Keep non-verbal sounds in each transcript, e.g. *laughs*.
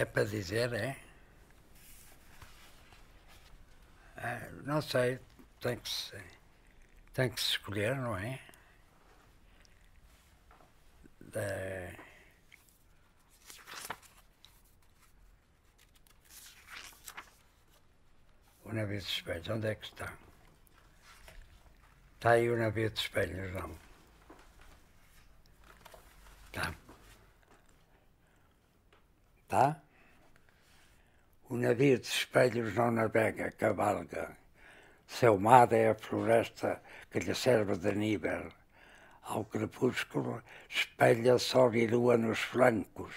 É para dizer, é? Ah, não sei, tem que, se, tem que se escolher, não é? Da... O navio de espelhos, onde é que está? Está aí o navio de espelhos, não? Tá. Tá? O navio de espelhos não navega, cavalga. Seu mar é a floresta que lhe serve de nível. Ao crepúsculo espelha sol e lua nos flancos,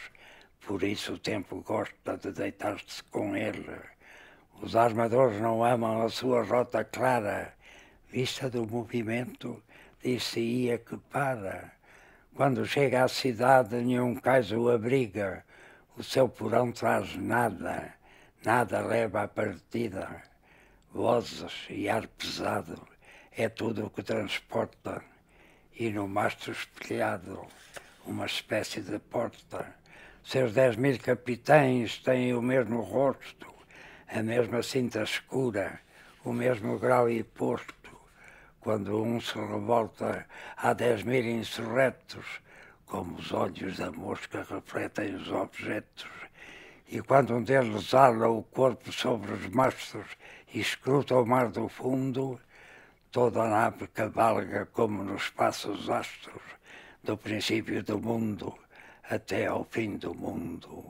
por isso o tempo gosta de deitar-se com ele. Os armadores não amam a sua rota clara, vista do movimento, dir-se-ia que para. Quando chega à cidade, nenhum cais o abriga, o seu porão traz nada Nada leva à partida, vozes e ar pesado, é tudo o que transporta, e no mastro espelhado, uma espécie de porta. Seus dez mil capitães têm o mesmo rosto, a mesma cinta escura, o mesmo grau e posto. Quando um se revolta, há dez mil insurretos, como os olhos da mosca refletem os objetos e quando um deles ala o corpo sobre os mastros e escruta o mar do fundo, toda a nave cavalga como nos passos astros, do princípio do mundo até ao fim do mundo.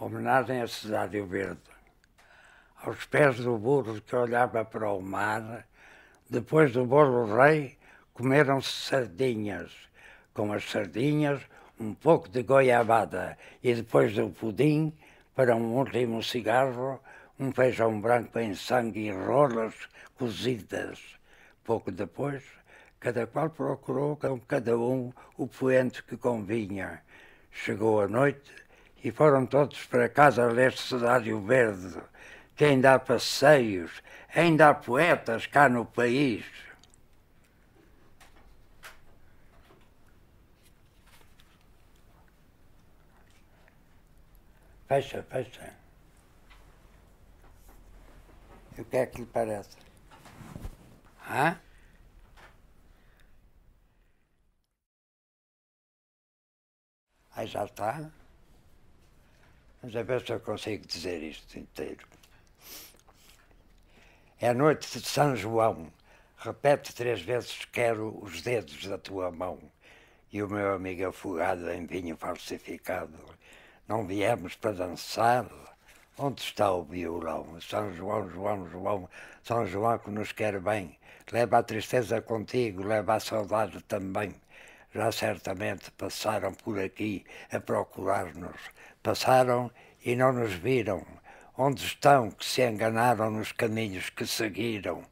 homenagem à cidade do verde. Aos pés do burro que olhava para o mar, depois do bolo rei, comeram-se sardinhas. Com as sardinhas, um pouco de goiabada e depois do pudim, para um último cigarro, um feijão branco em sangue e rolas cozidas. Pouco depois, cada qual procurou com cada um o poente que convinha. Chegou a noite, e foram todos para casa deste de Verde, quem dá passeios, ainda há poetas cá no país. Fecha, fecha. E o que é que lhe parece? Hã? Aí já está. Mas ver se eu consigo dizer isto inteiro. É a noite de São João. Repete três vezes: Quero os dedos da tua mão. E o meu amigo afogado em vinho falsificado. Não viemos para dançar. Onde está o violão? São João, João, João, São João que nos quer bem. Leva a tristeza contigo, leva a saudade também. Já certamente passaram por aqui a procurar-nos passaram e não nos viram. Onde estão que se enganaram nos caminhos que seguiram?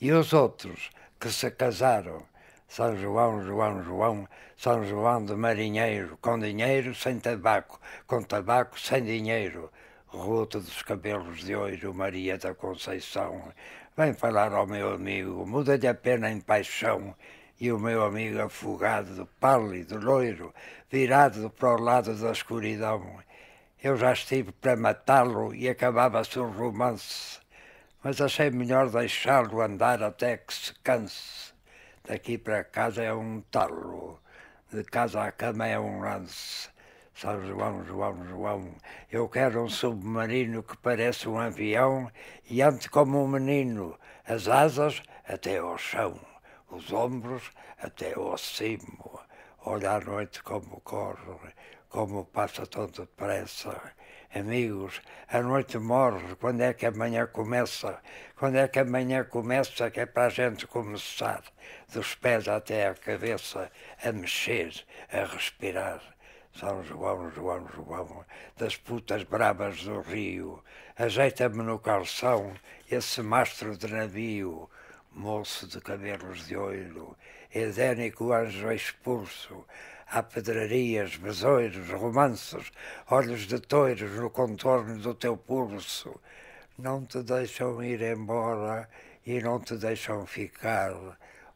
E os outros que se casaram? São João, João, João, São João de Marinheiro, com dinheiro sem tabaco, com tabaco sem dinheiro. Ruta dos cabelos de ouro, Maria da Conceição, vem falar ao meu amigo, muda-lhe a pena em paixão. E o meu amigo afogado, pálido, loiro, virado para o lado da escuridão, eu já estive para matá-lo e acabava-se o romance, mas achei melhor deixá-lo andar até que se canse. Daqui para casa é um talo, de casa à cama é um lance. São João, João, João, eu quero um submarino que parece um avião e ande como um menino, as asas até ao chão, os ombros até ao cimo, olha a noite como corre, como passa tão depressa. Amigos, a noite morre, quando é que amanhã começa? Quando é que amanhã começa que é para a gente começar, dos pés até à cabeça, a mexer, a respirar. São João, João, João, das putas brabas do rio, ajeita-me no calção esse mastro de navio, moço de cabelos de ouro, edénico anjo expulso, há pedrarias, besouros, romances, olhos de toiros no contorno do teu pulso. Não te deixam ir embora e não te deixam ficar.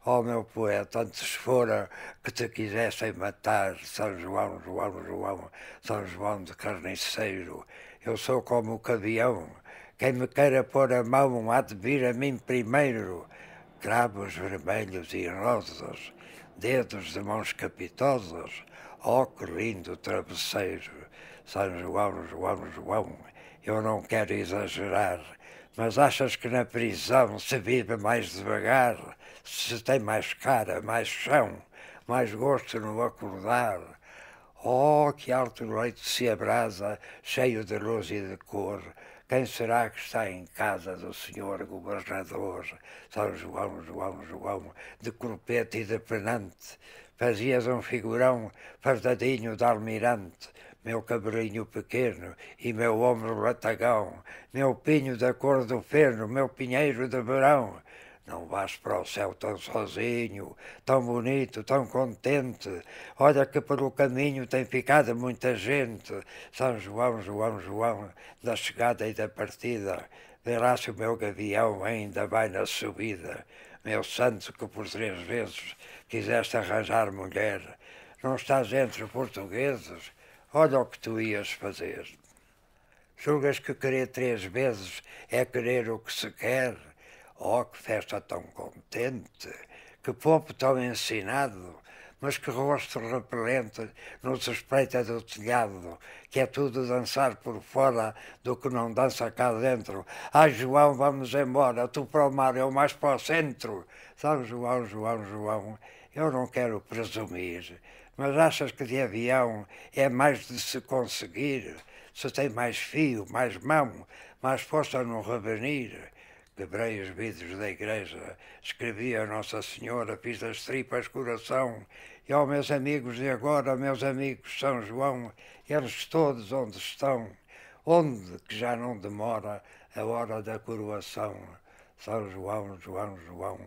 Ó oh, meu poeta, antes fora que te quisessem matar, São João, João, João, São João de Carniceiro, eu sou como o cavião, quem me queira pôr a mão há de vir a mim primeiro. Cravos vermelhos e rosas, dedos de mãos capitosas, ó oh, lindo travesseiro, São João, João, João, eu não quero exagerar, mas achas que na prisão se vive mais devagar, se tem mais cara, mais chão, mais gosto no acordar? Oh, que alto leito se abrasa, cheio de luz e de cor, quem será que está em casa do senhor governador São João, João, João, de corpete e de penante? Fazias um figurão fardadinho de almirante, meu cabelinho pequeno e meu ombro latagão, meu pinho da cor do feno, meu pinheiro de verão, não vais para o céu tão sozinho, tão bonito, tão contente. Olha que pelo caminho tem ficado muita gente. São João, João, João, da chegada e da partida. Verás se o meu gavião ainda vai na subida. Meu santo, que por três vezes quiseste arranjar mulher. Não estás entre portugueses? Olha o que tu ias fazer. Julgas que querer três vezes é querer o que se quer? Oh, que festa tão contente! Que povo tão ensinado! Mas que rosto repelente nos espreita do telhado, que é tudo dançar por fora do que não dança cá dentro. Ah, João, vamos embora, tu para o mar, eu mais para o centro. São João, João, João, eu não quero presumir, mas achas que de avião é mais de se conseguir? Se tem mais fio, mais mão, mais força no revenir quebrei os vidros da igreja, escrevi a Nossa Senhora, fiz as tripas coração, e aos meus amigos de agora, meus amigos São João, eles todos onde estão, onde que já não demora a hora da coroação. São João, João, João,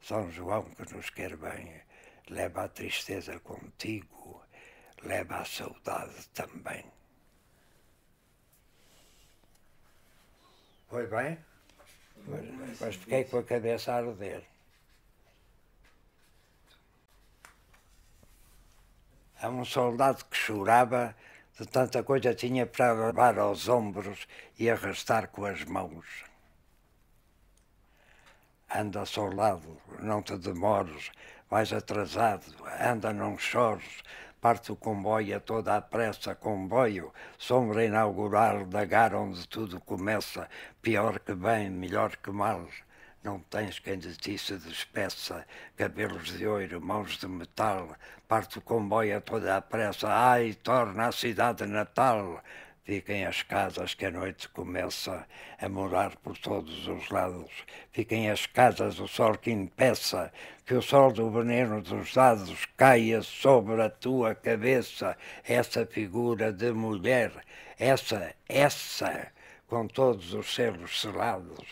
São João que nos quer bem, leva a tristeza contigo, leva a saudade também. Foi bem? Mas, mas fiquei com a cabeça a arder. Há um soldado que chorava de tanta coisa tinha para levar aos ombros e arrastar com as mãos. Anda soldado, não te demores, vais atrasado, anda, não chores, parte o comboio a toda a pressa, comboio, sombra inaugural da gara onde tudo começa, pior que bem, melhor que mal. Não tens quem de ti se despeça, cabelos de ouro, mãos de metal, parte o comboio a toda a pressa, ai, torna a cidade natal Fiquem as casas que a noite começa a morar por todos os lados. Fiquem as casas o sol que impeça que o sol do veneno dos dados caia sobre a tua cabeça. Essa figura de mulher, essa, essa, com todos os selos selados.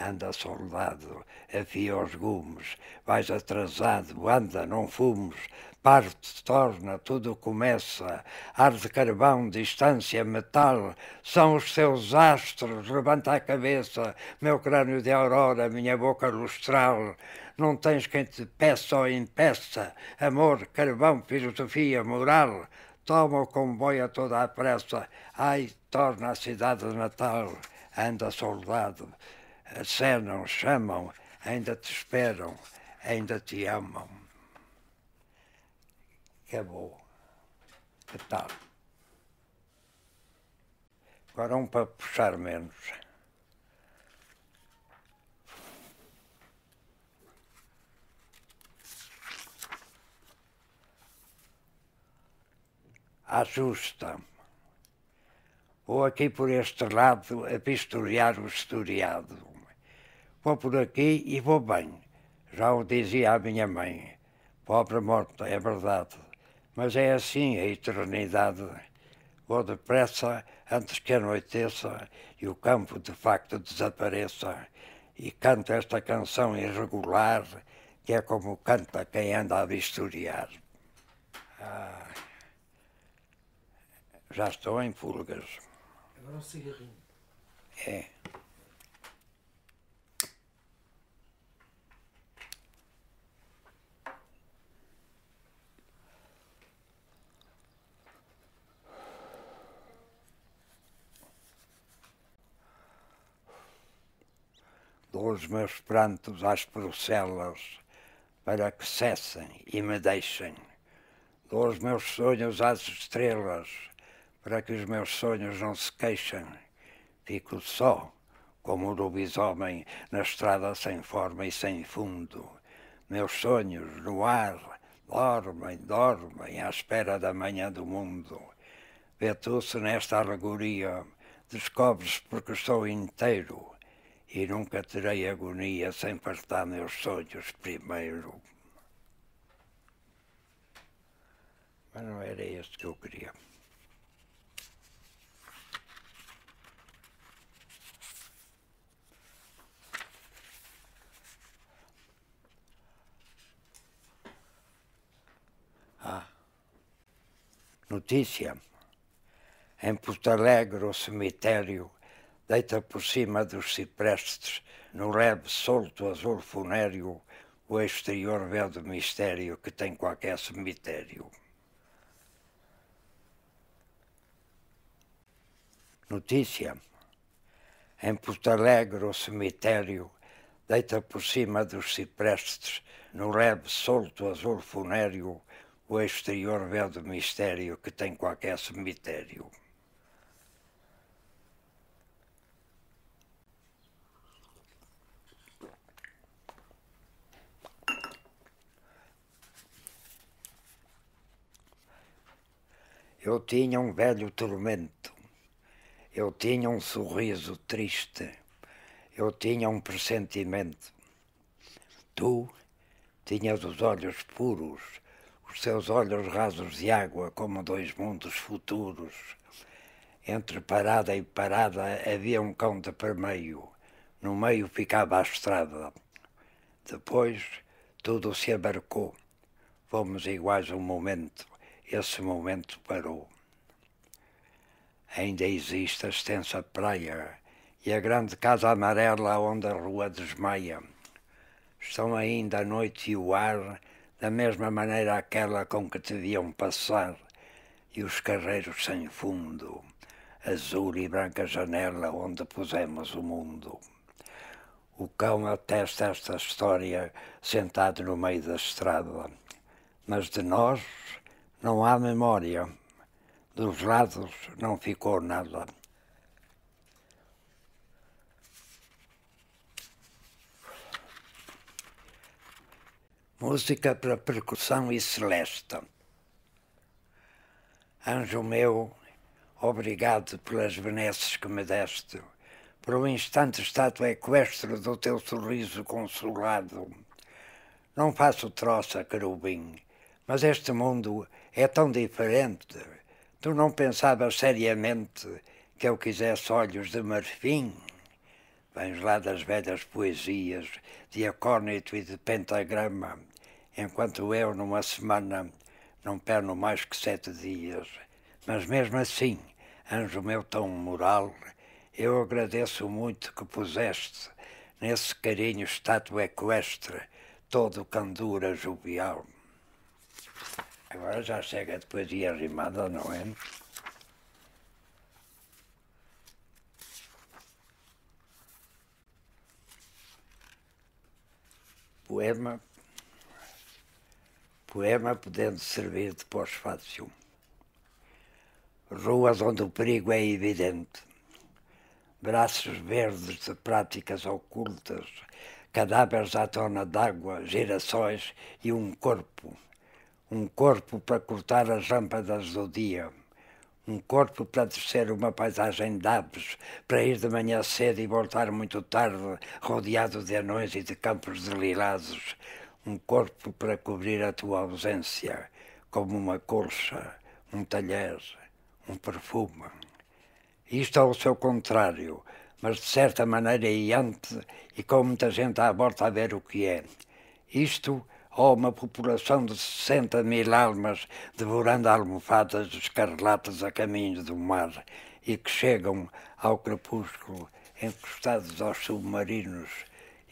Anda soldado, afia os gumes, vais atrasado, anda, não fumes, parte torna, tudo começa, ar de carvão, distância, metal, são os seus astros, levanta a cabeça, meu crânio de aurora, minha boca lustral, não tens quem te peça ou impeça, amor, carvão, filosofia, moral, toma o comboio a toda a pressa, ai, torna a cidade natal, anda soldado, acenam, chamam, ainda te esperam, ainda te amam acabou. É que tal? Agora um para puxar menos. Assusta. Vou aqui por este lado a pistolear o historiado. Vou por aqui e vou bem. Já o dizia a minha mãe. Pobre morta, é verdade. Mas é assim a eternidade. Vou depressa antes que anoiteça e o campo de facto desapareça. E canto esta canção irregular que é como canta quem anda a vistoriar. Ah, já estou em pulgas. Agora é um cigarrinho. É. dou os meus prantos às procelas para que cessem e me deixem. Dou os meus sonhos às estrelas para que os meus sonhos não se queixem. Fico só, como o lobisomem, na estrada sem forma e sem fundo. Meus sonhos, no ar, dormem, dormem, à espera da manhã do mundo. Vê tu se nesta alegoria descobres porque estou inteiro e nunca terei agonia sem partar meus sonhos primeiro. Mas não era este que eu queria. Ah, notícia. Em Porto Alegre, o cemitério deita por cima dos ciprestes, no leve solto azul funéreo, o exterior véu do mistério que tem qualquer cemitério. Notícia: em Porto Alegre, o cemitério deita por cima dos ciprestes, no leve solto azul funéreo, o exterior véu do mistério que tem qualquer cemitério. Eu tinha um velho tormento, eu tinha um sorriso triste, eu tinha um pressentimento. Tu tinhas os olhos puros, os seus olhos rasos de água, como dois mundos futuros. Entre parada e parada havia um cão de permeio, no meio ficava a estrada. Depois tudo se abarcou, fomos iguais um momento esse momento parou. Ainda existe a extensa praia e a grande casa amarela onde a rua desmaia. Estão ainda a noite e o ar, da mesma maneira aquela com que te viam passar, e os carreiros sem fundo, azul e branca janela onde pusemos o mundo. O cão atesta esta história sentado no meio da estrada, mas de nós não há memória. Dos lados não ficou nada. Música para percussão e celeste. Anjo meu, obrigado pelas benesses que me deste, por um instante estátua equestre do teu sorriso consolado. Não faço troça, querubim, mas este mundo é tão diferente. Tu não pensavas seriamente que eu quisesse olhos de marfim? Vens lá das velhas poesias, de acórnito e de pentagrama, enquanto eu, numa semana, não perno mais que sete dias. Mas mesmo assim, anjo meu tão moral, eu agradeço muito que puseste nesse carinho estátua equestre, todo candura jovial. Agora já chega de poesia rimada, não é? Poema, poema podendo servir de pós-fácil. Ruas onde o perigo é evidente, braços verdes de práticas ocultas, cadáveres à tona d'água, gerações e um corpo um corpo para cortar as lâmpadas do dia, um corpo para descer uma paisagem de aves, para ir de manhã cedo e voltar muito tarde, rodeado de anões e de campos de lilazes, um corpo para cobrir a tua ausência, como uma colcha, um talher, um perfume. Isto é o seu contrário, mas de certa maneira e antes e com muita gente à volta a ver o que é. Isto ou uma população de 60 mil almas devorando almofadas escarlatas a caminho do mar e que chegam ao crepúsculo encostados aos submarinos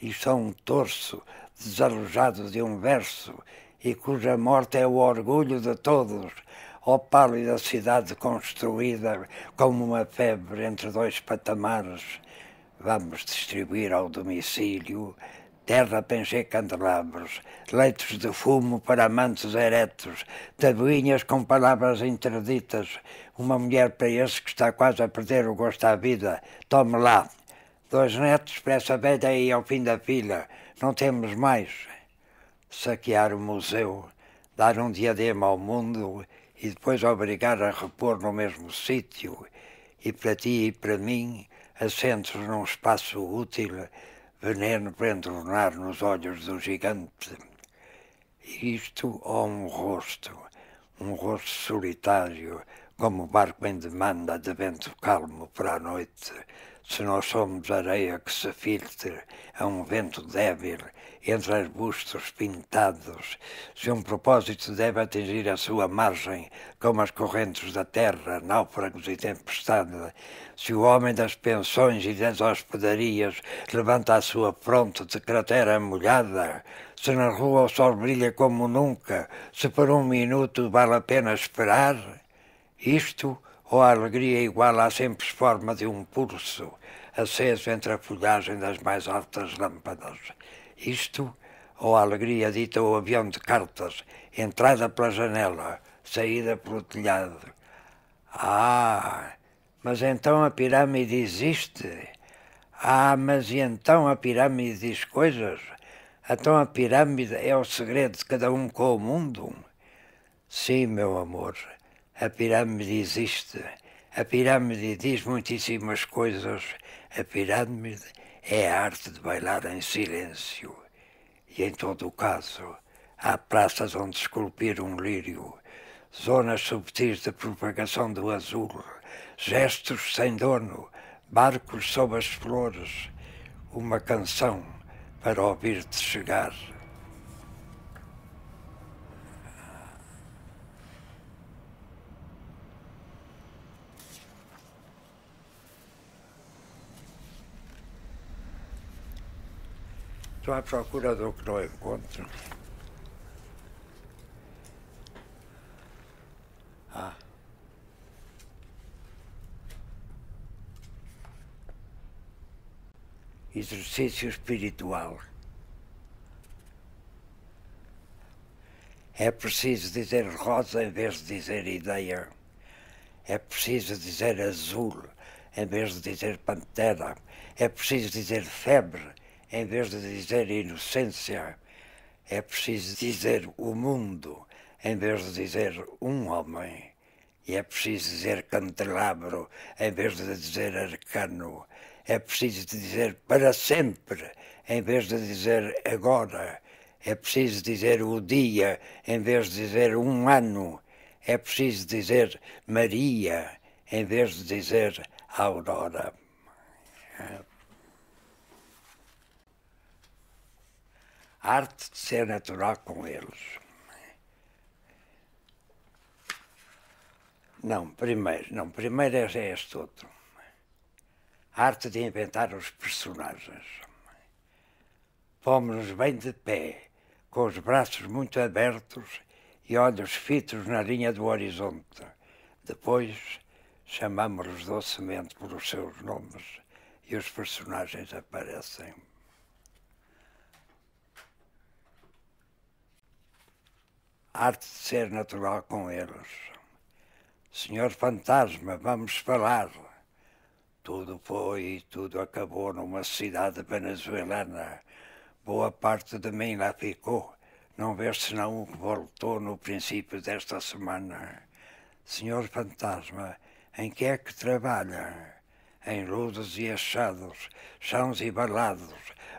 e são um torso desalojado de um verso e cuja morte é o orgulho de todos, ó pálida cidade construída como uma febre entre dois patamares, vamos distribuir ao domicílio Terra pencher candelabros, leitos de fumo para amantes eretos, tabuinhas com palavras interditas. Uma mulher para esse que está quase a perder o gosto à vida. Tome lá. Dois netos para essa velha aí ao fim da fila. Não temos mais. Saquear o museu, dar um diadema ao mundo e depois obrigar a repor no mesmo sítio. E para ti e para mim, assentos num espaço útil veneno para entornar nos olhos do gigante. Isto ou um rosto, um rosto solitário, como barco em demanda de vento calmo para a noite, se nós somos areia que se filtre a é um vento débil entre arbustos pintados, se um propósito deve atingir a sua margem, como as correntes da terra, náufragos e tempestade, se o homem das pensões e das hospedarias levanta a sua fronte de cratera molhada, se na rua o sol brilha como nunca, se por um minuto vale a pena esperar, isto é ou a alegria é igual à simples forma de um pulso aceso entre a folhagem das mais altas lâmpadas. Isto, ou a alegria dita ao avião de cartas, entrada pela janela, saída pelo telhado. Ah, mas então a pirâmide existe. Ah, mas e então a pirâmide diz coisas? Então a pirâmide é o segredo de cada um com o mundo? Sim, meu amor, a pirâmide existe. A pirâmide diz muitíssimas coisas. A pirâmide é a arte de bailar em silêncio. E em todo o caso, há praças onde esculpir um lírio, zonas subtis de propagação do azul, gestos sem dono, barcos sob as flores, uma canção para ouvir-te chegar. Estou à procura do que não encontro. Ah. Exercício espiritual. É preciso dizer rosa em vez de dizer ideia. É preciso dizer azul em vez de dizer pantera. É preciso dizer febre em vez de dizer inocência, é preciso dizer o mundo, em vez de dizer um homem. E é preciso dizer candelabro, em vez de dizer arcano. É preciso dizer para sempre, em vez de dizer agora. É preciso dizer o dia, em vez de dizer um ano. É preciso dizer Maria, em vez de dizer aurora. arte de ser natural com eles. Não, primeiro, não, primeiro é este outro. A arte de inventar os personagens. Pomos-nos bem de pé, com os braços muito abertos e olhos fitos na linha do horizonte. Depois chamamos-los docemente pelos seus nomes e os personagens aparecem. arte de ser natural com eles. Senhor fantasma, vamos falar. Tudo foi e tudo acabou numa cidade venezuelana. Boa parte de mim lá ficou, não ver senão o que voltou no princípio desta semana. Senhor fantasma, em que é que trabalha? Em ludos e achados, chãos e balados,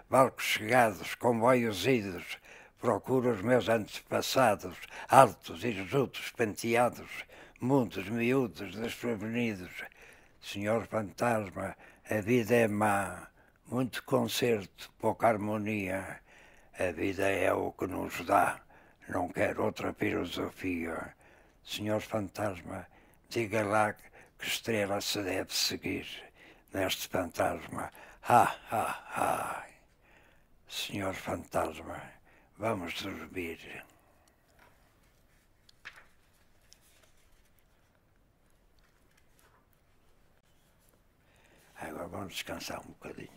barcos chegados, comboios idos, procuro os meus antepassados, altos, irjutos, penteados, mundos miúdos, desprevenidos. Senhor fantasma, a vida é má, muito concerto, pouca harmonia. A vida é o que nos dá, não quero outra filosofia. Senhor fantasma, diga lá que estrela se deve seguir neste fantasma. Ha, ha, ha. Senhor fantasma. Vamos dormir. Agora vamos descansar um bocadinho.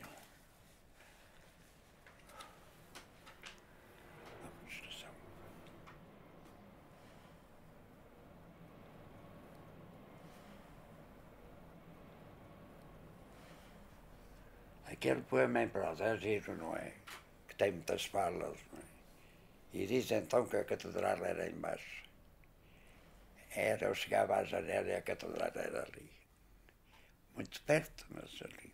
Aquele poema em prosa é giro, não é? Que tem muitas falas, não é? E diz então que a catedral era embaixo. Era, eu chegava à janela e a catedral era ali. Muito perto, mas ali.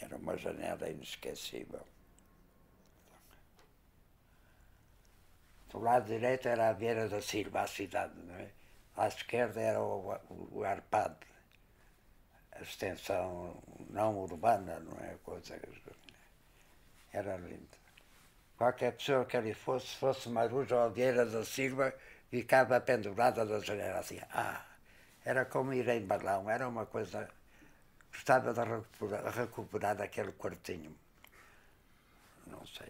Era uma janela inesquecível. Do lado direito era a Vera da Silva, a cidade, não é? À esquerda era o, o Arpad, a extensão não urbana, não é? Coisa, era lindo. Qualquer pessoa que ali fosse, fosse Maruja Algueira da Silva, ficava pendurada da janela assim. Ah, era como ir em balão, era uma coisa. Gostava de recuperar, recuperar aquele quartinho. Não sei.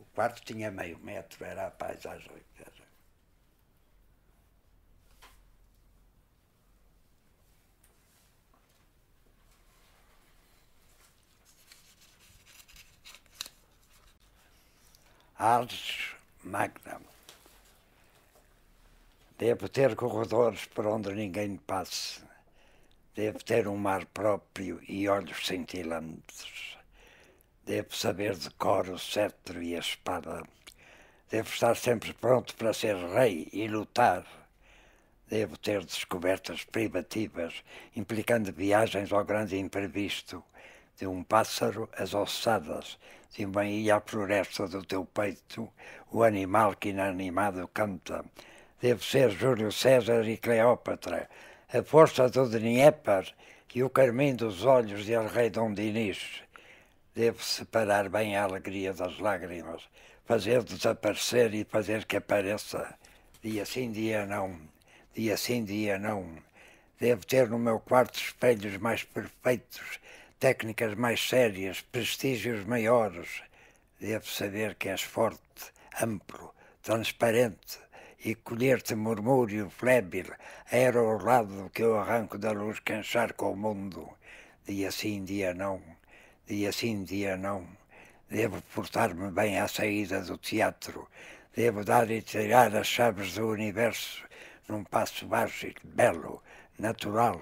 O quarto tinha meio metro, era a paisagem. ars magna. Devo ter corredores por onde ninguém passe. Devo ter um mar próprio e olhos cintilantes. Devo saber de cor o cetro e a espada. Devo estar sempre pronto para ser rei e lutar. Devo ter descobertas privativas, implicando viagens ao grande imprevisto de um pássaro as ossadas, também ia à floresta do teu peito, o animal que inanimado canta. Deve ser Júlio César e Cleópatra, a força do Dnieper e o carmim dos olhos de El Rei Dom Dinis. Deve separar bem a alegria das lágrimas, fazer desaparecer e fazer que apareça. Dia sim, dia não, dia sim, dia não. Devo ter no meu quarto espelhos mais perfeitos técnicas mais sérias, prestígios maiores. Devo saber que és forte, amplo, transparente e colher-te murmúrio flébil era o lado que eu arranco da luz canchar com o mundo. Dia sim, dia não, dia sim, dia não. Devo portar-me bem à saída do teatro. Devo dar e tirar as chaves do universo num passo baixo e belo, natural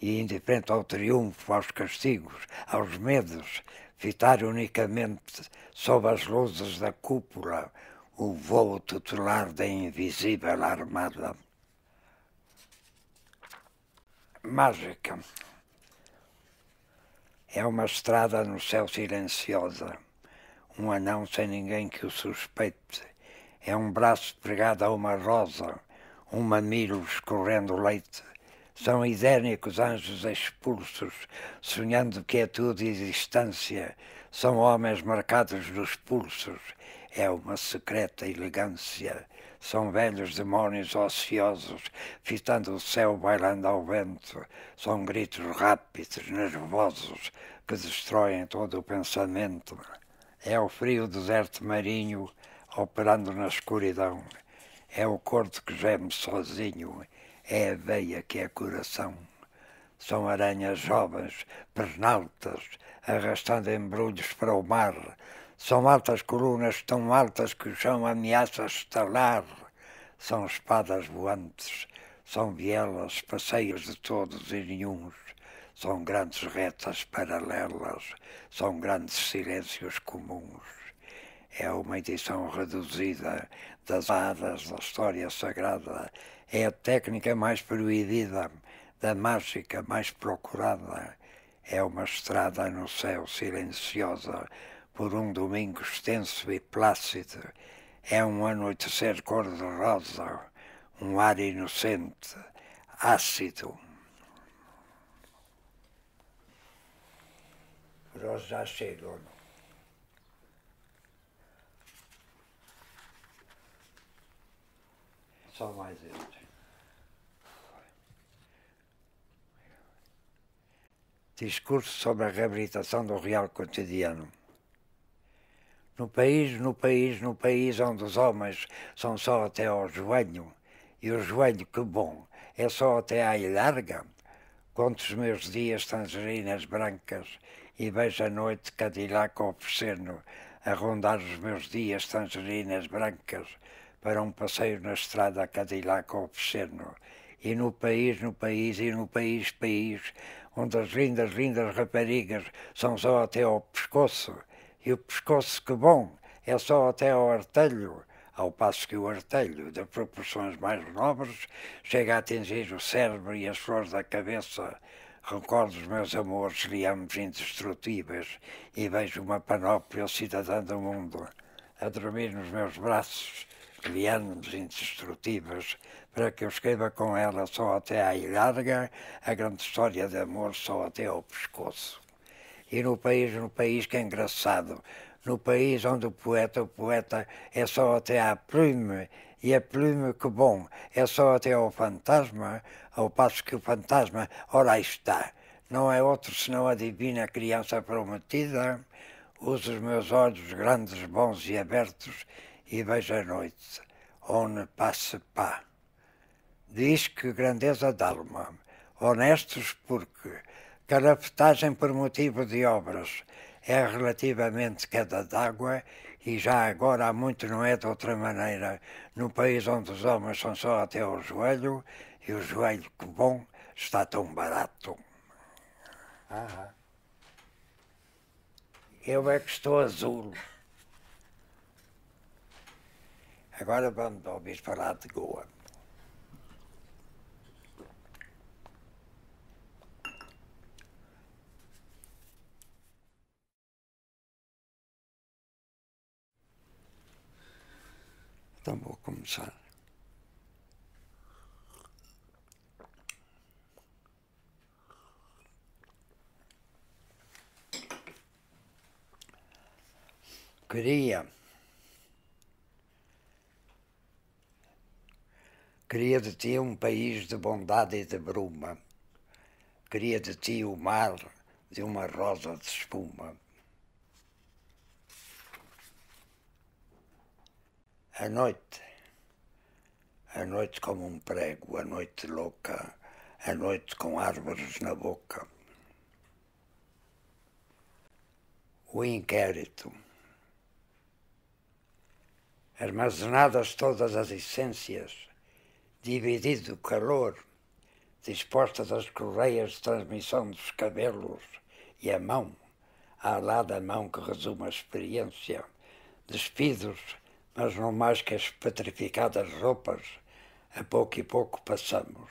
e indiferente ao triunfo, aos castigos, aos medos, fitar unicamente sob as luzes da cúpula o vôo tutelar da invisível armada. Mágica. É uma estrada no céu silenciosa, um anão sem ninguém que o suspeite. É um braço pregado a uma rosa, um mamilo escorrendo leite são idênicos anjos expulsos, sonhando quietude é e distância. São homens marcados nos pulsos. É uma secreta elegância. São velhos demônios ociosos, fitando o céu bailando ao vento. São gritos rápidos, nervosos, que destroem todo o pensamento. É o frio deserto marinho operando na escuridão. É o corpo que geme sozinho é a veia que é coração. São aranhas jovens, pernaltas, arrastando embrulhos para o mar. São altas colunas tão altas que o chão ameaça estalar. São espadas voantes, são vielas, passeios de todos e nenhuns. São grandes retas paralelas, são grandes silêncios comuns. É uma edição reduzida das hadas da história sagrada é a técnica mais proibida, da mágica mais procurada. É uma estrada no céu silenciosa, por um domingo extenso e plácido. É um anoitecer cor-de-rosa, um ar inocente, ácido. Nós já chegam. Só mais este. discurso sobre a reabilitação do real cotidiano. No país, no país, no país onde os homens são só até ao joelho, e o joelho, que bom, é só até à larga, conto os meus dias tangerinas brancas e vejo a noite Cadillac obsceno a rondar os meus dias tangerinas brancas para um passeio na estrada Cadillac obsceno e no país, no país e no país, país, onde as lindas, lindas raparigas são só até ao pescoço, e o pescoço, que bom, é só até ao artelho, ao passo que o artelho, de proporções mais nobres, chega a atingir o cérebro e as flores da cabeça. Recordo os meus amores, liamos indestrutíveis, e vejo uma panóplia cidadã do mundo a dormir nos meus braços criando-nos indestrutíveis para que eu escreva com ela só até à ilharga a grande história de amor só até ao pescoço. E no país, no país que é engraçado, no país onde o poeta, o poeta é só até à plume, e a plume, que bom, é só até ao fantasma, ao passo que o fantasma, ora está, não é outro senão a divina criança prometida, os meus olhos grandes, bons e abertos, e veja a noite, onde passe pá. Diz que grandeza d'alma, honestos porque carapetagem por motivo de obras é relativamente queda d'água e já agora há muito não é de outra maneira, no país onde os homens são só até o joelho, e o joelho, que bom, está tão barato. Aham. Eu é que estou azul. var Karpanta olisi ratkoa. tamokomsar. Korea Queria de ti um país de bondade e de bruma. Queria de ti o mar de uma rosa de espuma. A noite, a noite como um prego, a noite louca, a noite com árvores na boca. O inquérito. Armazenadas todas as essências, dividido o calor, dispostas as correias de transmissão dos cabelos e a mão, a alada mão que resume a experiência, despidos, mas não mais que as petrificadas roupas, a pouco e pouco passamos.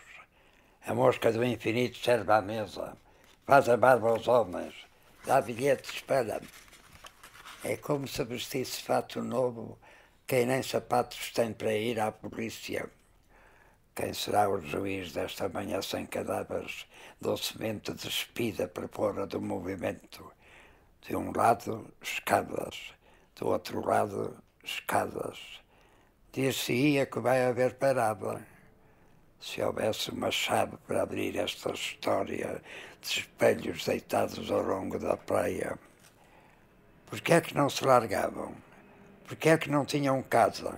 A mosca do infinito serve à mesa, faz a barba aos homens, dá bilhetes, espera. É como se vestisse fato novo quem nem sapatos tem para ir à polícia quem será o juiz desta manhã sem cadáveres, docemente despida fora do movimento. De um lado, escadas, do outro lado, escadas. Dir-se-ia que vai haver parada. Se houvesse uma chave para abrir esta história de espelhos deitados ao longo da praia, por que é que não se largavam? Por que é que não tinham casa?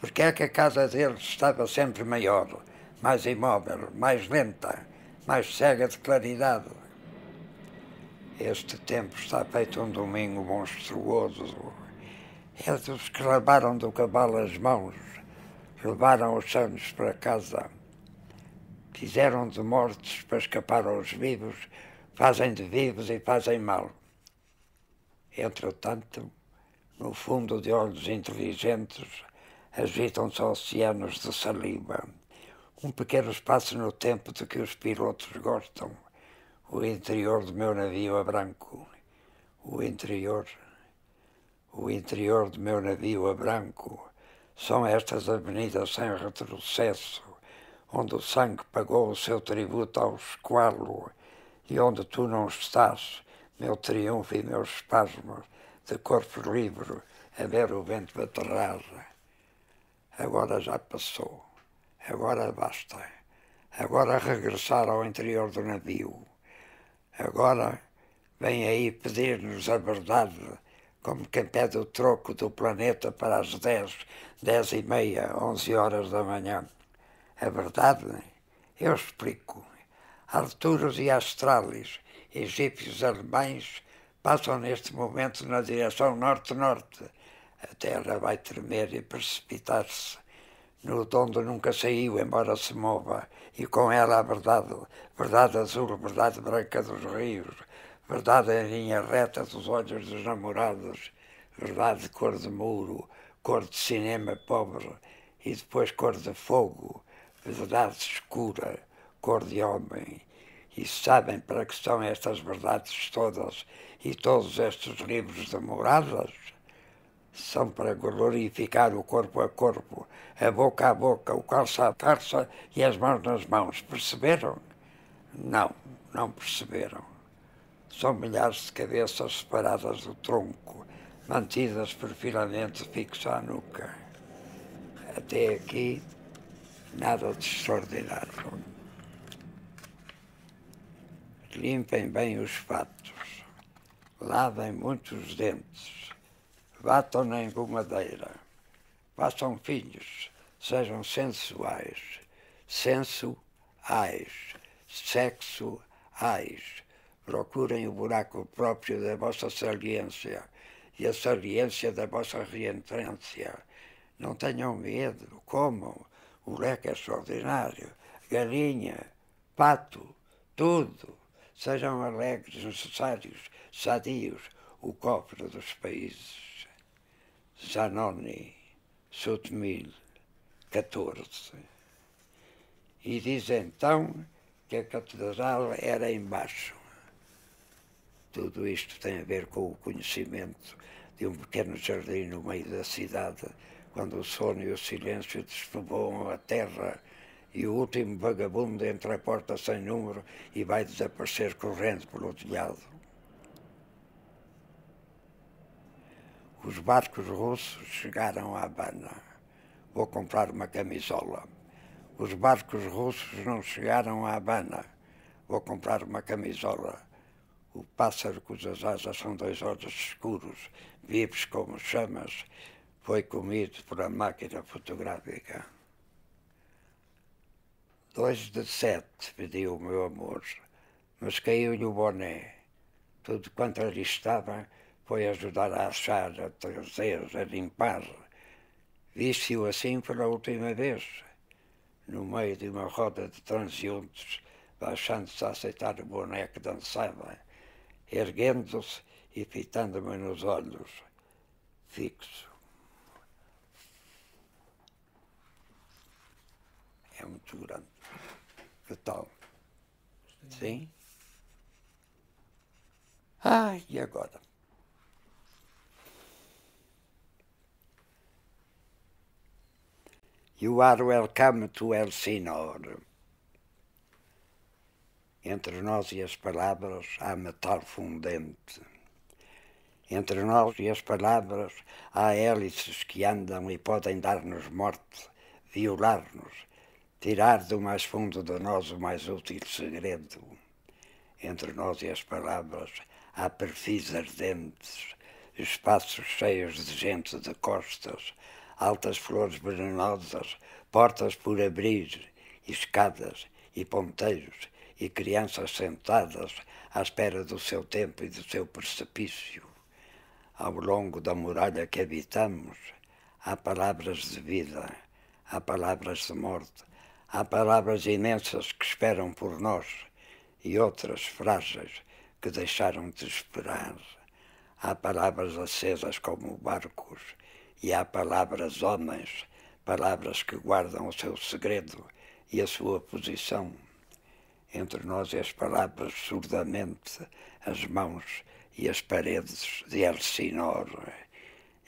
Porque é que a casa deles estava sempre maior, mais imóvel, mais lenta, mais cega de claridade. Este tempo está feito um domingo monstruoso. Eles os que levaram do cavalo as mãos, levaram os santos para casa. Fizeram de mortos para escapar aos vivos, fazem de vivos e fazem mal. Entretanto, no fundo de olhos inteligentes, agitam-se oceanos de saliva. Um pequeno espaço no tempo de que os pilotos gostam. O interior do meu navio a é branco. O interior. O interior do meu navio a é branco. São estas avenidas sem retrocesso, onde o sangue pagou o seu tributo ao esqualo e onde tu não estás, meu triunfo e meus espasmos de corpo livre, a ver o vento baterrar agora já passou, agora basta, agora regressar ao interior do navio, agora vem aí pedir-nos a verdade, como quem pede o troco do planeta para as dez, dez e meia, onze horas da manhã. A verdade, eu explico. Arturos e Astralis, egípcios alemães, passam neste momento na direção norte-norte, a terra vai tremer e precipitar-se no onde nunca saiu, embora se mova, e com ela a verdade, verdade azul, verdade branca dos rios, verdade em linha reta dos olhos dos namorados, verdade cor de muro, cor de cinema pobre, e depois cor de fogo, verdade escura, cor de homem. E sabem para que são estas verdades todas e todos estes livros demoradas? são para glorificar o corpo a corpo, a boca a boca, o calça a calça e as mãos nas mãos. Perceberam? Não, não perceberam. São milhares de cabeças separadas do tronco, mantidas por fixo à nuca. Até aqui, nada de extraordinário. Limpem bem os fatos, lavem muito os dentes batam na engomadeira, façam filhos, sejam sensuais, sensuais, sexuais, procurem o buraco próprio da vossa saliência e a saliência da vossa reentrância. Não tenham medo, comam, o leque é extraordinário, galinha, pato, tudo. Sejam alegres, necessários, sadios, o cofre dos países. Zanoni, Sotomil, 14. E diz então que a catedral era embaixo. Tudo isto tem a ver com o conhecimento de um pequeno jardim no meio da cidade, quando o sono e o silêncio despovoam a terra e o último vagabundo entra a porta sem número e vai desaparecer correndo pelo telhado. os barcos russos chegaram à Habana. Vou comprar uma camisola. Os barcos russos não chegaram à Habana. Vou comprar uma camisola. O pássaro cujas asas são dois olhos escuros, vivos como chamas, foi comido por a máquina fotográfica. Dois de sete, pediu o meu amor, mas caiu-lhe o boné. Tudo quanto ali estava foi ajudar a achar, a trazer, a limpar. viste o assim pela última vez, no meio de uma roda de transeuntes, baixando-se a aceitar o boneco que dançava, erguendo-se e fitando-me nos olhos, fixo. É muito grande. Que tal? Sim? Ah, e agora? You are welcome to Elsinore. Entre nós e as palavras há metal fundente. Entre nós e as palavras há hélices que andam e podem dar-nos morte, violar-nos, tirar do mais fundo de nós o mais útil segredo. Entre nós e as palavras há perfis ardentes, espaços cheios de gente de costas, altas flores venenosas, portas por abrir, escadas e ponteiros, e crianças sentadas à espera do seu tempo e do seu precipício. Ao longo da muralha que habitamos, há palavras de vida, há palavras de morte, há palavras imensas que esperam por nós e outras frágeis que deixaram de esperar. Há palavras acesas como barcos e há palavras homens, palavras que guardam o seu segredo e a sua posição. Entre nós e as palavras surdamente, as mãos e as paredes de Elsinor.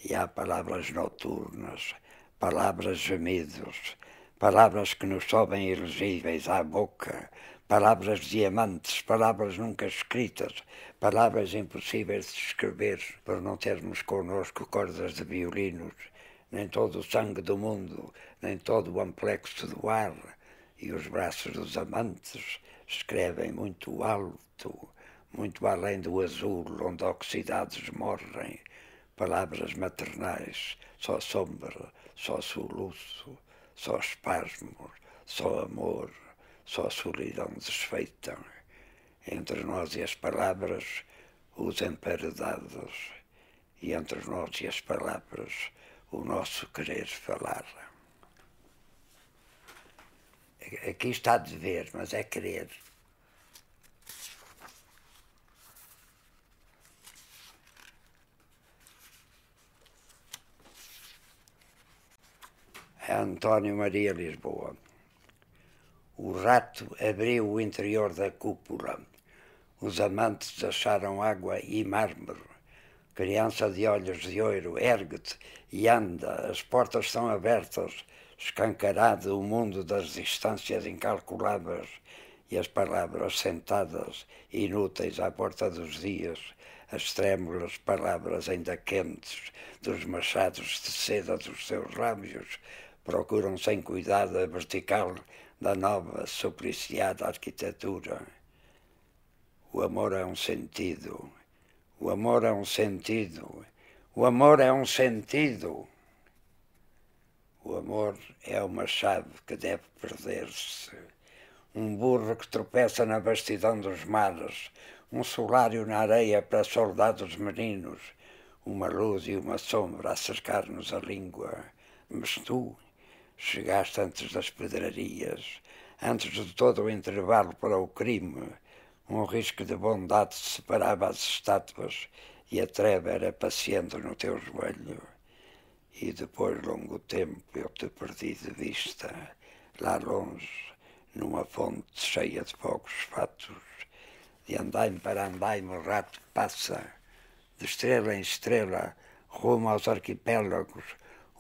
E há palavras noturnas, palavras gemidos, palavras que nos sobem elegíveis à boca, palavras diamantes, palavras nunca escritas, palavras impossíveis de escrever, por não termos connosco cordas de violinos, nem todo o sangue do mundo, nem todo o amplexo do ar, e os braços dos amantes escrevem muito alto, muito além do azul onde oxidados morrem, palavras maternais, só sombra, só soluço, só espasmos, só amor só solidão desfeita entre nós e as palavras, os emparedados, e entre nós e as palavras, o nosso querer falar. Aqui está de ver mas é querer. É António Maria Lisboa. O rato abriu o interior da cúpula. Os amantes acharam água e mármore. Criança de olhos de ouro, ergue-te e anda, as portas estão abertas, escancarado o mundo das distâncias incalculáveis e as palavras sentadas, inúteis à porta dos dias, as trêmulas palavras ainda quentes dos machados de seda dos seus lábios procuram sem cuidado a vertical da nova supliciada arquitetura. O amor é um sentido, o amor é um sentido, o amor é um sentido. O amor é uma chave que deve perder-se. Um burro que tropeça na vastidão dos mares, um solário na areia para soldados meninos, uma luz e uma sombra a cercar-nos a língua. Mas tu, chegaste antes das pedrarias, antes de todo o intervalo para o crime, um risco de bondade separava as estátuas e a treva era paciente no teu joelho. E depois, longo tempo, eu te perdi de vista, lá longe, numa fonte cheia de fogos fatos. De andaime para andaime o rato passa, de estrela em estrela, rumo aos arquipélagos,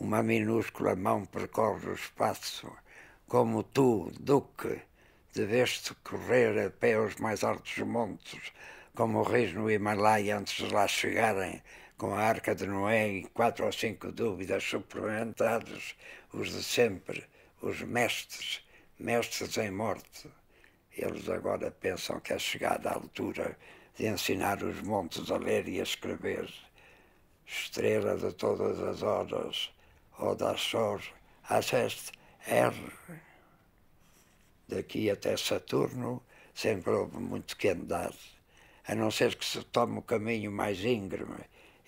uma minúscula mão percorre o espaço, como tu, Duque, deveste correr a pé os mais altos montes, como reis no Himalaia antes de lá chegarem, com a arca de Noé e quatro ou cinco dúvidas suplementadas, os de sempre, os mestres, mestres em morte. Eles agora pensam que é chegada a altura de ensinar os montes a ler e a escrever. Estrela de todas as horas, Odassor Aceste R. Daqui até Saturno sempre houve muito que andar, a não ser que se tome o caminho mais íngreme.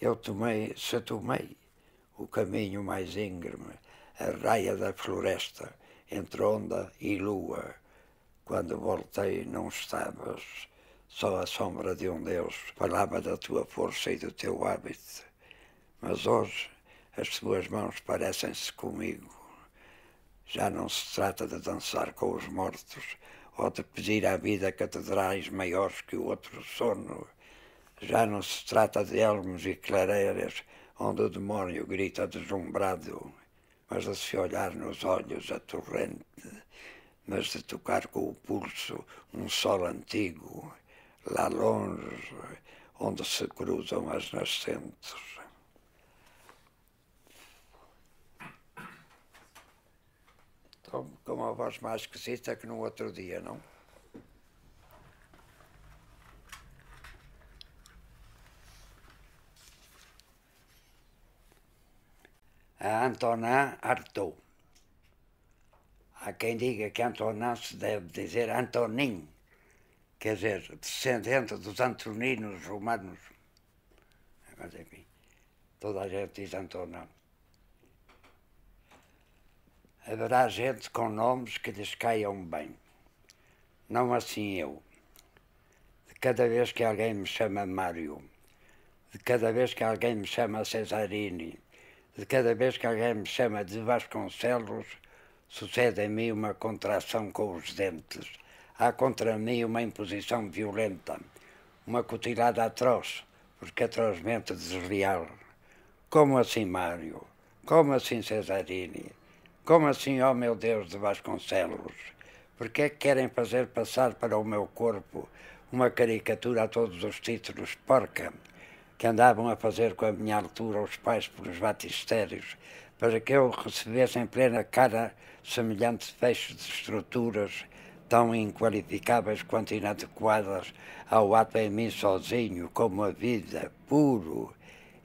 Eu tomei, se tomei o caminho mais íngreme, a raia da floresta, entre onda e lua. Quando voltei, não estavas. Só a sombra de um Deus falava da tua força e do teu hábito. Mas hoje as suas mãos parecem-se comigo. Já não se trata de dançar com os mortos ou de pedir à vida catedrais maiores que o outro sono. Já não se trata de elmos e clareiras onde o demónio grita deslumbrado, mas de se olhar nos olhos a torrente, mas de tocar com o pulso um sol antigo, lá longe, onde se cruzam as nascentes. com uma voz mais esquisita que no outro dia, não? A Antonin Artaud. Há quem diga que Antonin se deve dizer Antonin, quer dizer, descendente dos Antoninos romanos. Mas enfim, toda a gente diz Antonin haverá gente com nomes que lhes caiam bem. Não assim eu. De cada vez que alguém me chama Mário, de cada vez que alguém me chama Cesarini, de cada vez que alguém me chama de Vasconcelos, sucede em mim uma contração com os dentes. Há contra mim uma imposição violenta, uma cutilada atroz, porque atrozmente desleal. Como assim Mário? Como assim Cesarini? Como assim, ó oh meu Deus de Vasconcelos? Por que é que querem fazer passar para o meu corpo uma caricatura a todos os títulos porca que andavam a fazer com a minha altura os pais pelos batistérios para que eu recebesse em plena cara semelhante fecho de estruturas tão inqualificáveis quanto inadequadas ao ato em mim sozinho, como a vida, puro.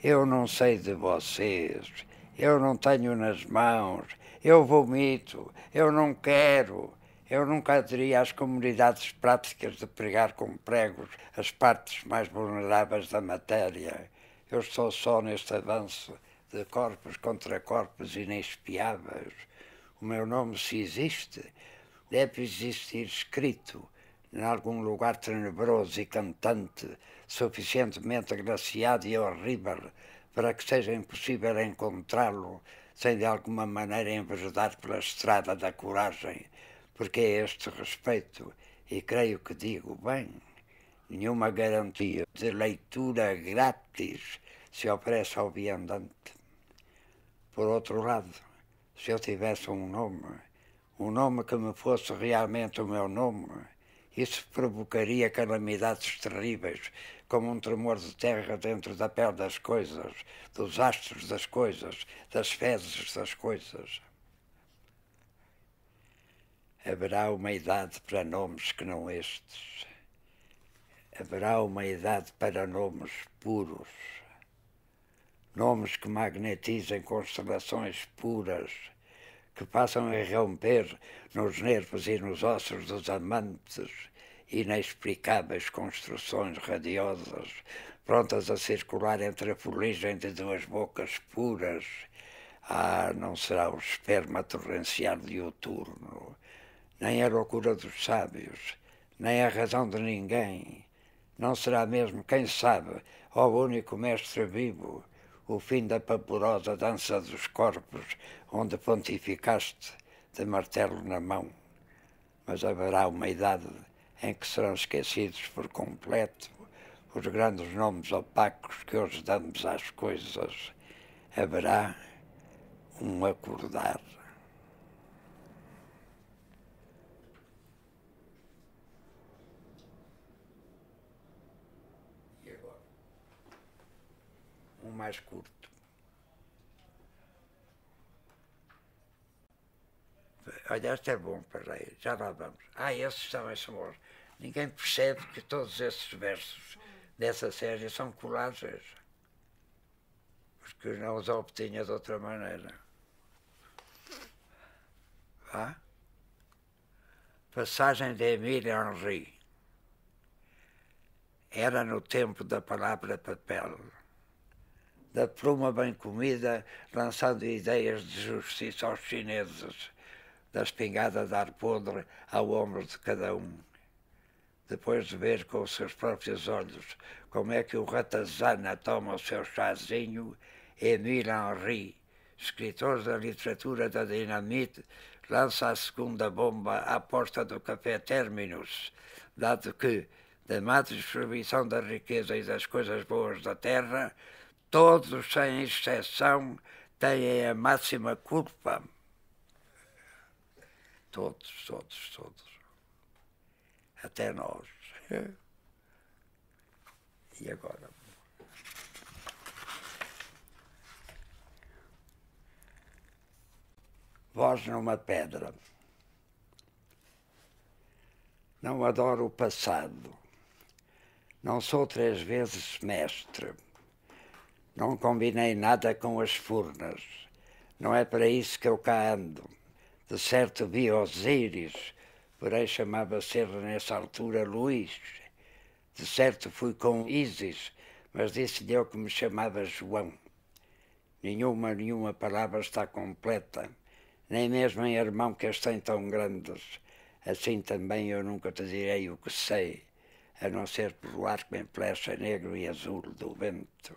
Eu não sei de vocês, eu não tenho nas mãos eu vomito, eu não quero. Eu nunca aderi às comunidades práticas de pregar com pregos as partes mais vulneráveis da matéria. Eu estou só neste avanço de corpos contra corpos inexpiáveis. O meu nome, se existe, deve existir escrito em algum lugar tenebroso e cantante, suficientemente agraciado e horrível para que seja impossível encontrá-lo sem de alguma maneira enveredar pela estrada da coragem, porque a é este respeito, e creio que digo bem, nenhuma garantia de leitura grátis se oferece ao viandante. Por outro lado, se eu tivesse um nome, um nome que me fosse realmente o meu nome, isso provocaria calamidades terríveis, como um tremor de terra dentro da pele das coisas, dos astros das coisas, das fezes das coisas. Haverá uma idade para nomes que não estes. Haverá uma idade para nomes puros. Nomes que magnetizem constelações puras que passam a romper nos nervos e nos ossos dos amantes, inexplicáveis construções radiosas, prontas a circular entre a fuligem de duas bocas puras. Ah, não será o esperma torrencial de outurno, nem a loucura dos sábios, nem a razão de ninguém. Não será mesmo, quem sabe, ao único mestre vivo, o fim da pavorosa dança dos corpos onde pontificaste de martelo na mão, mas haverá uma idade em que serão esquecidos por completo os grandes nomes opacos que hoje damos às coisas. Haverá um acordar. E agora? Um mais curto. olha, este é bom, peraí, já lá vamos. Ah, esses também são bons. Ninguém percebe que todos esses versos dessa série são colagens, porque não os obtinha de outra maneira. Vá? Ah? Passagem de Emília Henri. Era no tempo da palavra papel, da pluma bem comida, lançando ideias de justiça aos chineses da espingarda dar podre ao ombro de cada um. Depois de ver com os seus próprios olhos como é que o Ratazana toma o seu chazinho, Emile Henry, escritor da literatura da dinamite, lança a segunda bomba à porta do café Terminus, dado que, da má distribuição da riqueza e das coisas boas da terra, todos, sem exceção, têm a máxima culpa. Todos, todos, todos. Até nós. *laughs* E agora? Vós numa pedra. Não adoro o passado. Não sou três vezes mestre. Não combinei nada com as furnas. Não é para isso que eu cá ando de certo via Osíris, porém chamava-se nessa altura Luís. De certo fui com Isis, mas disse-lhe eu que me chamava João. Nenhuma, nenhuma palavra está completa, nem mesmo em irmão que as tem tão grandes. Assim também eu nunca te direi o que sei, a não ser pelo arco em flecha negro e azul do vento.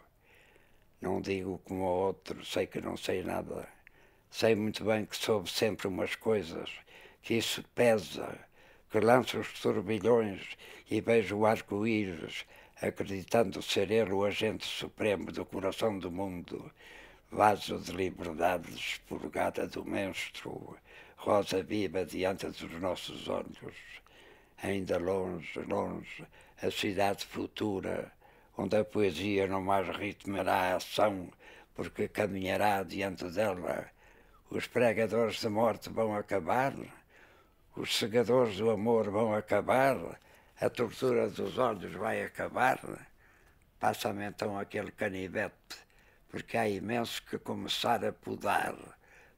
Não digo como a outro, sei que não sei nada sei muito bem que soube sempre umas coisas, que isso pesa, que lança os turbilhões e vejo o arco-íris, acreditando ser ele o agente supremo do coração do mundo, vaso de liberdade expurgada do menstruo, rosa viva diante dos nossos olhos. Ainda longe, longe, a cidade futura, onde a poesia não mais ritmará a ação, porque caminhará diante dela os pregadores da morte vão acabar, os segadores do amor vão acabar, a tortura dos olhos vai acabar. Passa-me então aquele canivete, porque há imenso que começar a podar.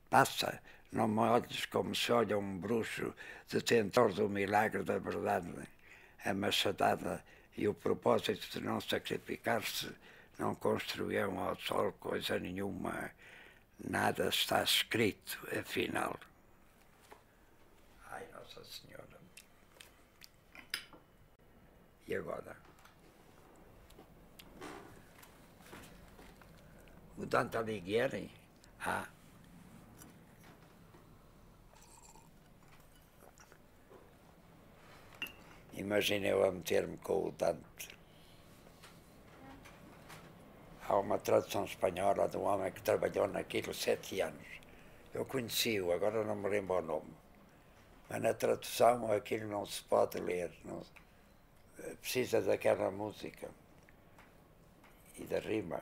Passa, não me olhes como se olha um bruxo, detentor do milagre da verdade. A machadada e o propósito de não sacrificar-se não construíam ao sol coisa nenhuma Nada está escrito, afinal. Ai, Nossa Senhora. E agora? O Dante Alighieri? Ah. Imaginei eu a meter-me com o Dante há uma tradução espanhola de um homem que trabalhou naquilo sete anos. Eu conheci-o, agora não me lembro o nome. Mas na tradução aquilo não se pode ler, não, eh, precisa daquela música e da rima.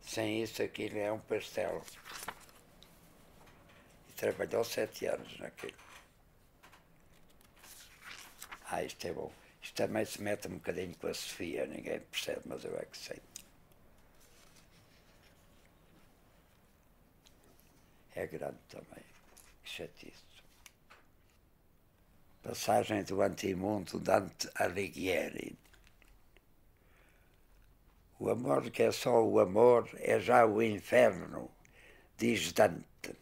Sem isso aquilo é um pastel. E trabalhou sete anos naquilo. Ah, isto é bom. Isto também se mete um bocadinho com a Sofia, ninguém percebe, mas eu é que sei. é grande também. Chatice. Passagem do Antimundo Dante Alighieri. O amor que é só o amor é já o inferno, diz Dante.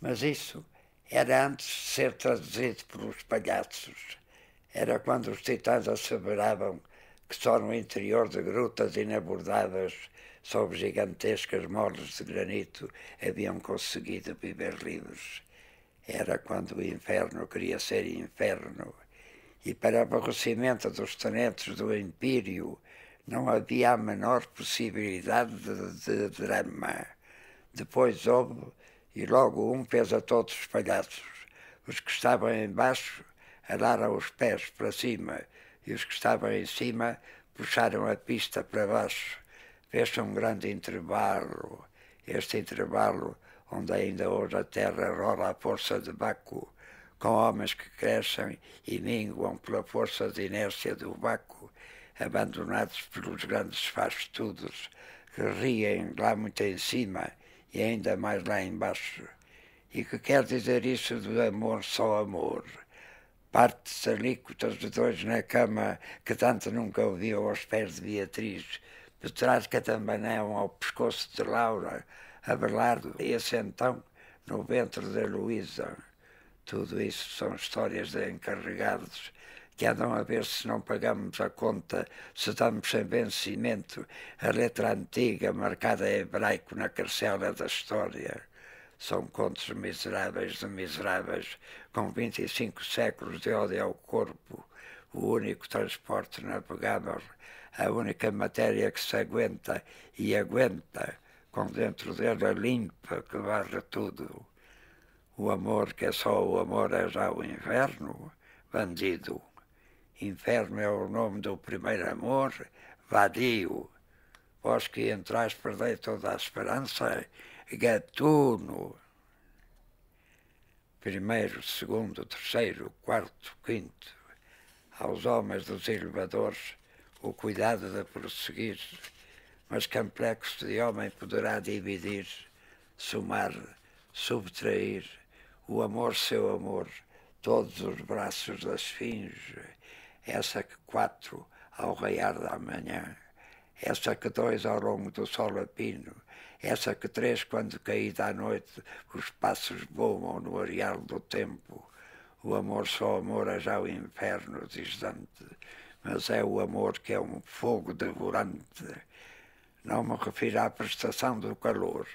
Mas isso era antes de ser traduzido pelos palhaços. Era quando os titãs asseveravam que só no interior de grutas inabordáveis sob gigantescas moles de granito, haviam conseguido viver livres. Era quando o inferno queria ser inferno, e para aborrecimento dos tenentes do Império não havia a menor possibilidade de, de drama. Depois houve, e logo um fez a todos os palhaços. Os que estavam embaixo alaram os pés para cima, e os que estavam em cima puxaram a pista para baixo fecha é um grande intervalo, este intervalo onde ainda hoje a terra rola à força de vácuo, com homens que crescem e minguam pela força de inércia do vácuo, abandonados pelos grandes faz-tudos, que riem lá muito em cima e ainda mais lá embaixo. E que quer dizer isso do amor só amor? Parte-se alíquotas de dois na cama que tanto nunca ouviu aos pés de Beatriz, de é um ao pescoço de Laura Abelardo, esse então no ventre da Luísa. Tudo isso são histórias de encarregados que andam a ver se não pagamos a conta, se damos sem vencimento a letra antiga marcada em hebraico na carcela da história. São contos miseráveis de miseráveis, com 25 séculos de ódio ao corpo, o único transporte navegável a única matéria que se aguenta e aguenta, com dentro dela é limpa, que varre tudo. O amor que é só o amor é já o inverno, bandido. Inferno é o nome do primeiro amor, vadio. Vós que entrais perdei toda a esperança, gatuno. Primeiro, segundo, terceiro, quarto, quinto. Aos homens dos elevadores o cuidado de prosseguir, mas complexo de homem poderá dividir, somar, subtrair o amor, seu amor, todos os braços da esfinge, essa que quatro ao raiar da manhã, essa que dois ao longo do sol apino essa que três quando caída a noite os passos bombam no areal do tempo, o amor só amor é já o inferno distante, mas é o amor que é um fogo devorante. Não me refiro à prestação do calor.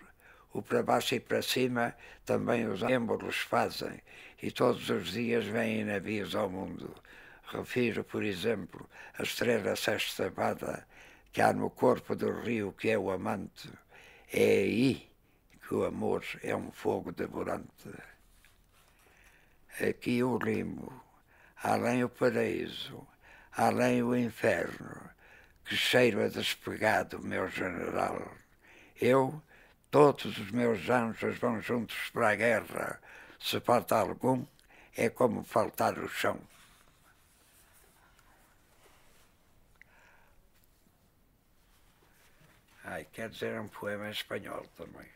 O para baixo e para cima também os êmbolos fazem, e todos os dias vêm navios ao mundo. Refiro, por exemplo, a estrela sextabada que há no corpo do rio, que é o amante. É aí que o amor é um fogo devorante. Aqui o limo, além o paraíso, além o inferno, que cheiro a despegado, meu general. Eu, todos os meus anjos vão juntos para a guerra, se falta algum, é como faltar o chão. Ai, quer dizer, é um poema espanhol também.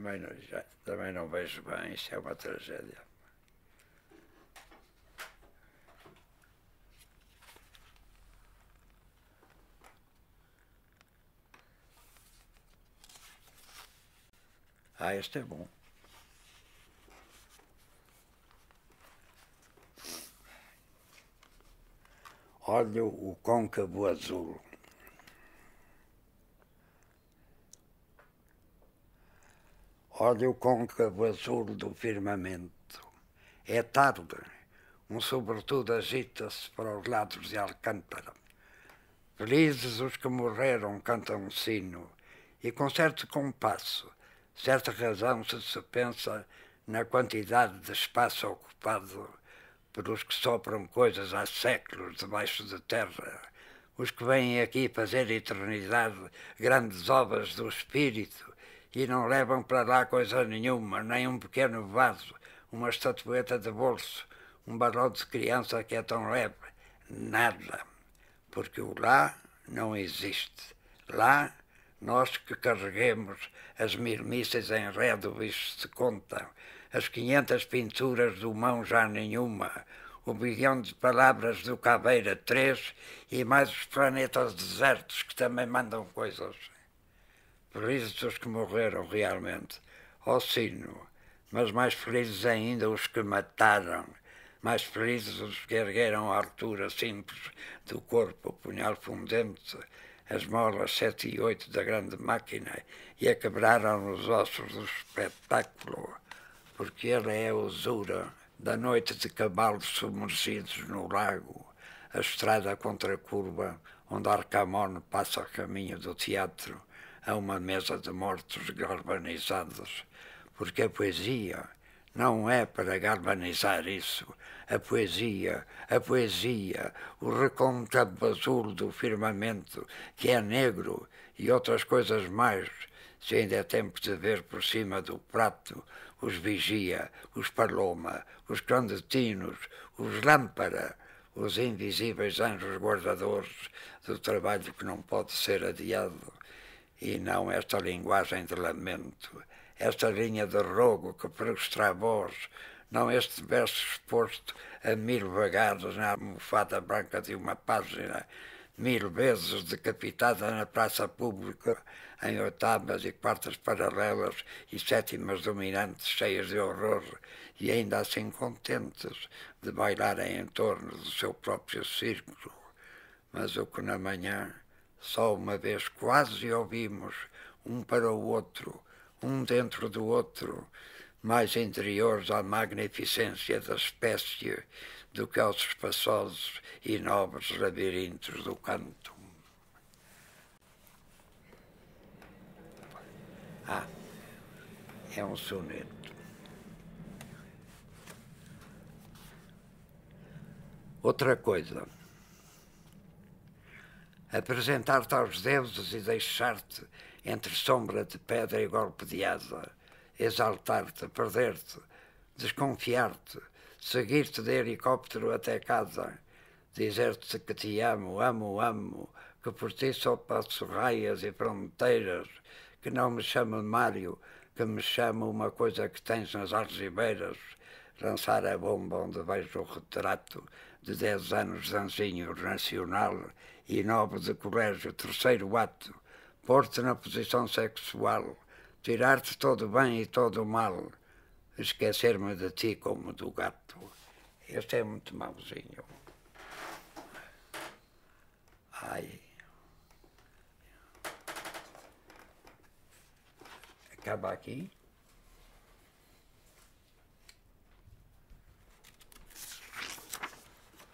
Também não, já, também não vejo bem, isso é uma tragédia. Ah, este é bom. Olha o côncavo azul. Olha o côncavo azul do firmamento. É tarde, um sobretudo agita-se para os lados de Alcântara. Felizes os que morreram cantam um sino, e com certo compasso, certa razão se se pensa na quantidade de espaço ocupado pelos que sopram coisas há séculos debaixo da de terra, os que vêm aqui fazer eternidade grandes obras do espírito e não levam para lá coisa nenhuma, nem um pequeno vaso, uma estatueta de bolso, um balão de criança que é tão leve, nada, porque o lá não existe. Lá, nós que carreguemos as mil mísseis em redo, isto se conta, as quinhentas pinturas do mão já nenhuma, o bilhão de palavras do Caveira 3 e mais os planetas desertos que também mandam coisas. Felizes os que morreram realmente, ó sino, mas mais felizes ainda os que mataram, mais felizes os que ergueram a altura simples do corpo o punhal fundente, as molas sete e oito da grande máquina e a quebraram os ossos do espetáculo, porque ela é a usura da noite de cavalos submergidos no lago, a estrada contra a curva onde Arcamon passa a caminho do teatro, a uma mesa de mortos galvanizados, porque a poesia não é para galvanizar isso. A poesia, a poesia, o recôncavo azul do firmamento, que é negro, e outras coisas mais, se ainda é tempo de ver por cima do prato os vigia, os paloma, os clandestinos, os lâmpara, os invisíveis anjos guardadores do trabalho que não pode ser adiado e não esta linguagem de lamento, esta linha de rogo que frustra a voz, não este verso exposto a mil vagadas na almofada branca de uma página, mil vezes decapitada na praça pública, em oitavas e quartas paralelas e sétimas dominantes cheias de horror, e ainda assim contentes de bailarem em torno do seu próprio círculo. Mas o que na manhã só uma vez quase ouvimos, um para o outro, um dentro do outro, mais interiores à magnificência da espécie do que aos espaçosos e nobres labirintos do canto. Ah, é um soneto. Outra coisa apresentar-te aos deuses e deixar-te entre sombra de pedra e golpe de asa, exaltar-te, perder-te, desconfiar-te, seguir-te de helicóptero até casa, dizer-te que te amo, amo, amo, que por ti só passo raias e fronteiras, que não me chamo Mário, que me chamo uma coisa que tens nas algibeiras, lançar a bomba onde vejo o retrato de dez anos de anzinho nacional e nobre de colégio, terceiro ato, pôr-te na posição sexual, tirar-te todo o bem e todo o mal, esquecer-me de ti como do gato. Este é muito mauzinho. Ai. Acaba aqui.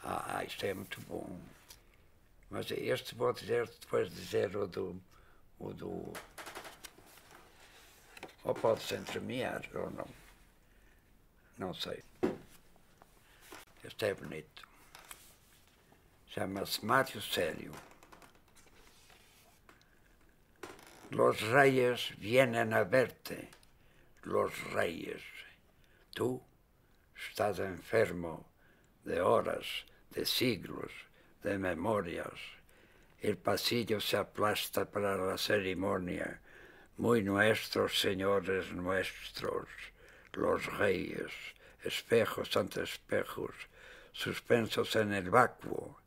Ah, isto é muito bom. Mas este vou dizer, depois dizer o do. O do ou pode-se entremear ou não. Não sei. Este é bonito. Chama-se Mário Sério. Los reyes vienen a verte. Los reyes. Tú estás enfermo de horas, de siglos. de memorias. El pasillo se aplasta para la ceremonia. Muy nuestros, señores nuestros, los reyes, espejos ante espejos, suspensos en el vacuo,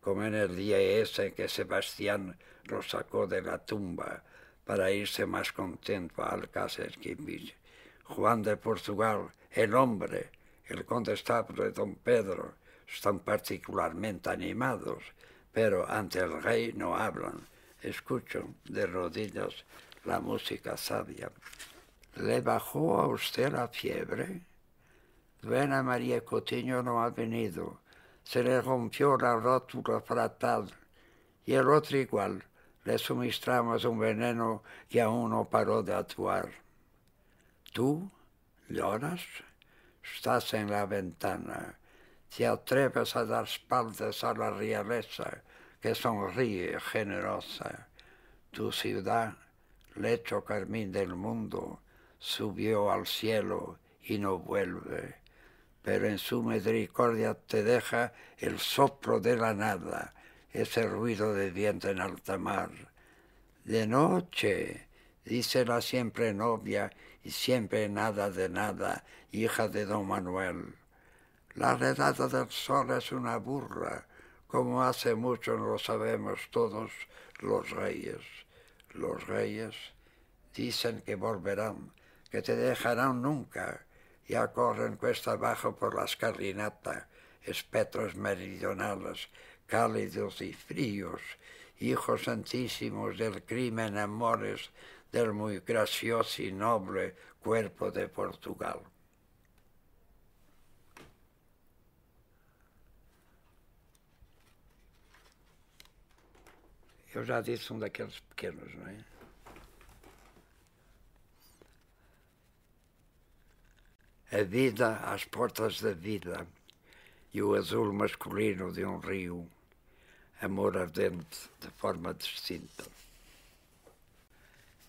como en el día ese que Sebastián los sacó de la tumba para irse más contento a Alcácer Quimbich. Juan de Portugal, el hombre, el condestable don Pedro, están particularmente animados, pero ante el rey no hablan. Escucho de rodillas la música sabia. ¿Le bajó a usted la fiebre? Duena María Cotiño no ha venido. Se le rompió la rótula fratal y el otro igual. Le suministramos un veneno que aún no paró de actuar. ¿Tú lloras? Estás en la ventana te atreves a dar espaldas a la realeza que sonríe generosa. Tu ciudad, lecho carmín del mundo, subió al cielo y no vuelve, pero en su misericordia te deja el soplo de la nada, ese ruido de viento en alta mar. De noche, dice la siempre novia y siempre nada de nada, hija de don Manuel. La redada del sol es una burla, como hace mucho lo sabemos todos los reyes. Los reyes dicen que volverán, que te dejarán nunca. y acorren cuesta abajo por la escalinata, espectros meridionales, cálidos y fríos, hijos santísimos del crimen, amores del muy gracioso y noble cuerpo de Portugal. eu já disse, um daqueles pequenos, não é? A vida às portas da vida e o azul masculino de um rio, amor ardente de forma distinta.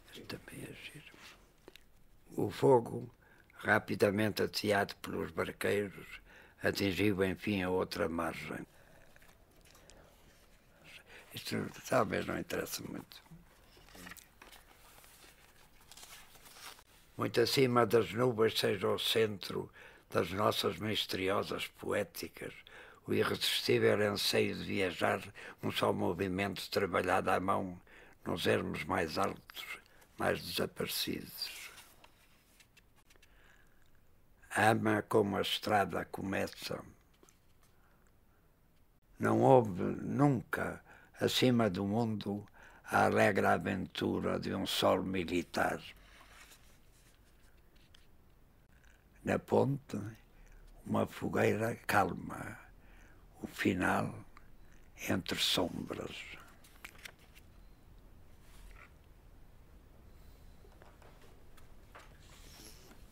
Este também é giro. O fogo, rapidamente ateado pelos barqueiros, atingiu enfim a outra margem talvez não interesse muito. Muito acima das nuvens seja o centro das nossas misteriosas poéticas, o irresistível anseio de viajar um só movimento trabalhado à mão nos ermos mais altos, mais desaparecidos. Ama como a estrada começa. Não houve nunca acima do mundo, a alegre aventura de um sol militar. Na ponte, uma fogueira calma, o final entre sombras.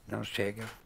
Não chega.